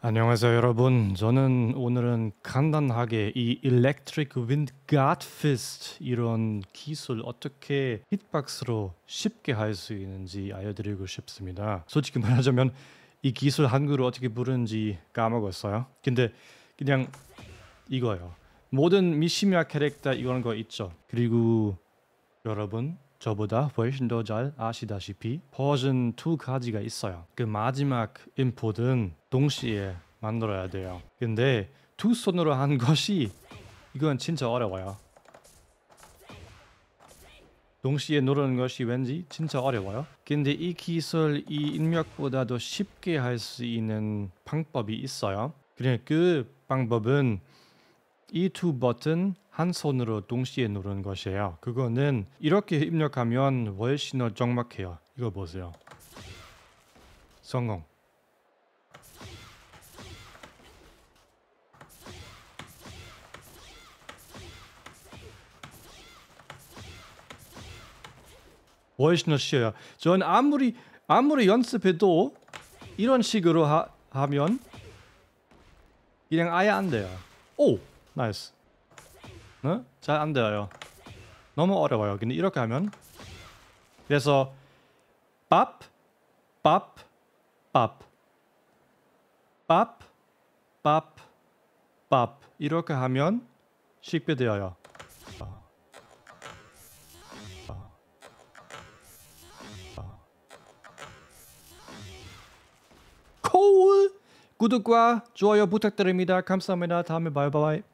안녕하세요 여러분. 저는 오늘은 간단하게 이 Electric Wind Guard Fist 이런 기술 어떻게 힙박스로 쉽게 할 수 있는지 알려드리고 싶습니다. 솔직히 말하자면 이 기술 한글로 어떻게 부르는지 까먹었어요. 근데 그냥 이거요. 모든 미시미아 캐릭터 이런 거 있죠. 그리고 여러분 저보다 훨씬 더 잘 아시다시피 버전 2 가지가 있어요. 그 마지막 인포은 동시에 만들어야 돼요. 근데 두 손으로 한 것이 이건 진짜 어려워요. 동시에 누르는 것이 왠지 진짜 어려워요. 근데 이 기술 이 입력보다도 쉽게 할 수 있는 방법이 있어요. 그냥 그러니까 그 방법은 이 두 버튼 한 손으로 동시에 누르는 것이에요. 그거는 이렇게 입력하면 월씬더정막해요 이거 보세요. 성공. 월씬더쉬어요전 아무리 아무리 연습해도 이런 식으로 하, 하면 그냥 아예 안 돼요. 오, 나이스. 어? 네? 잘안 돼요. 너무 어려워요. 근데 이렇게 하면 그래서 밥, 밥, 밥, 밥, 밥, 밥 이렇게 하면 쉽게 되어요. 코울 구독과 좋아요 부탁드립니다. 감사합니다. 다음에 바이바이.